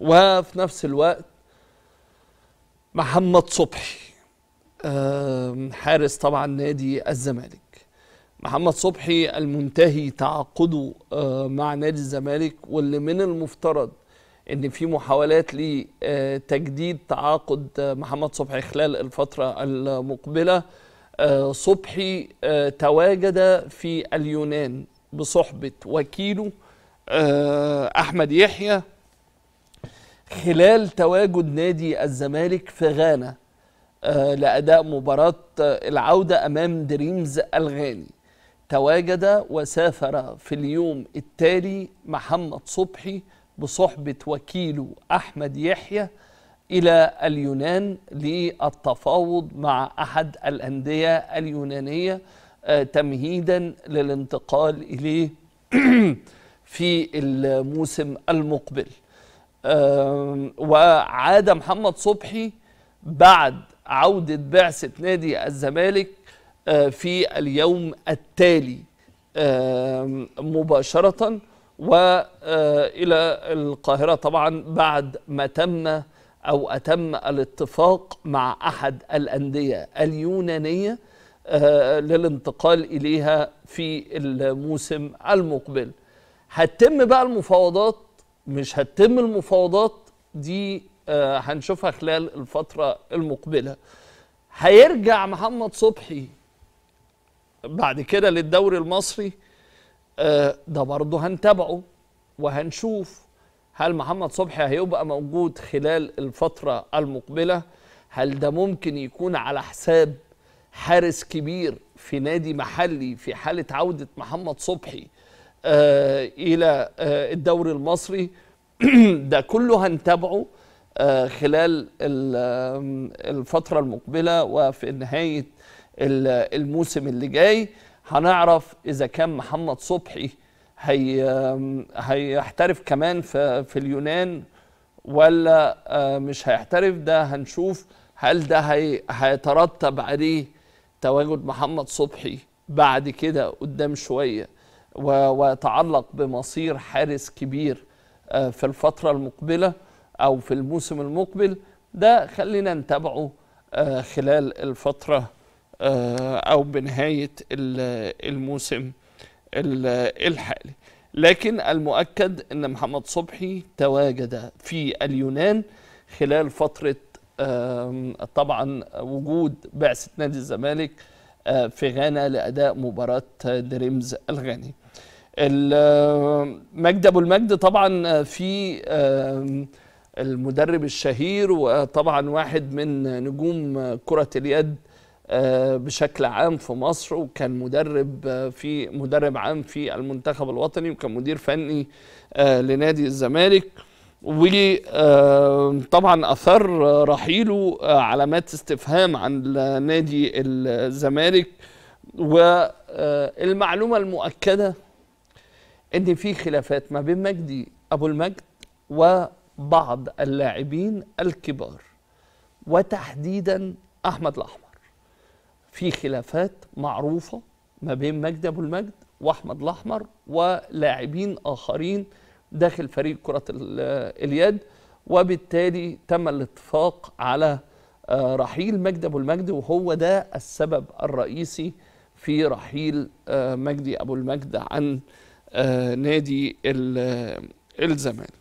وفي نفس الوقت محمد صبحي حارس طبعا نادي الزمالك محمد صبحي المنتهي تعاقده مع نادي الزمالك واللي من المفترض ان في محاولات لتجديد آه، تعاقد آه، محمد صبحي خلال الفتره المقبله آه، صبحي تواجد في اليونان بصحبه وكيله احمد يحيى خلال تواجد نادي الزمالك في غانا آه، لأداء مباراة آه، العودة أمام دريمز الغاني تواجد وسافر في اليوم التالي محمد صبحي بصحبة وكيله أحمد يحيى إلى اليونان للتفاوض مع أحد الأندية اليونانية آه، تمهيدا للانتقال إليه في الموسم المقبل وعاد محمد صبحي بعد عودة بعثة نادي الزمالك آه، في اليوم التالي مباشرة وإلى آه، القاهرة طبعا بعد ما تم أو أتم الاتفاق مع أحد الأندية اليونانية آه، للانتقال إليها في الموسم المقبل هتتم بقى المفاوضات مش هتتم المفاوضات دي آه، هنشوفها خلال الفترة المقبلة هيرجع محمد صبحي بعد كده للدوري المصري آه، ده برضه هنتابعه وهنشوف هل محمد صبحي هيبقى موجود خلال الفترة المقبلة هل ده ممكن يكون على حساب حارس كبير في نادي محلي في حالة عودة محمد صبحي آه، الى آه، الدوري المصري ده كله هنتابعه آه، خلال الفترة المقبلة وفي نهاية الموسم اللي جاي هنعرف إذا كان محمد صبحي هي هيحترف كمان في, في اليونان ولا مش هيحترف ده هنشوف هل ده هي هيترتب عليه تواجد محمد صبحي بعد كده قدام شويه ويتعلق بمصير حارس كبير آه، في الفترة المقبلة أو في الموسم المقبل ده خلينا نتابعه آه، خلال الفترة آه، أو بنهاية الموسم الحالي لكن المؤكد أن محمد صبحي تواجد في اليونان خلال فترة طبعا وجود بعثة نادي الزمالك آه، في غانا لأداء مباراة دريمز الغاني المجد أبو المجد طبعا آه، في المدرب الشهير وطبعا واحد من نجوم كرة اليد آه، بشكل عام في مصر وكان مدرب في مدرب عام في المنتخب الوطني وكان مدير فني لنادي الزمالك وطبعا اثار رحيله آه، علامات استفهام عن نادي الزمالك والمعلومه آه، المؤكده ان في خلافات ما بين مجدي ابو المجد وبعض اللاعبين الكبار وتحديدا احمد الاحمر في خلافات معروفه ما بين مجدي ابو المجد واحمد الاحمر ولاعبين اخرين داخل فريق كرة اليد وبالتالي تم الاتفاق على آه، رحيل مجدي أبو المجد وهو ده السبب الرئيسي في رحيل آه، مجدي أبو المجد عن آه، نادي الزمالك